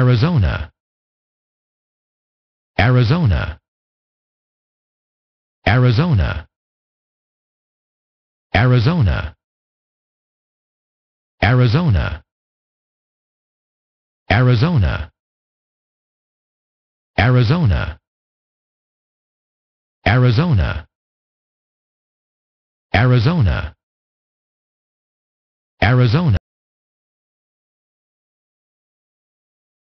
Arizona Arizona Arizona Arizona Arizona Arizona Arizona Arizona Arizona Arizona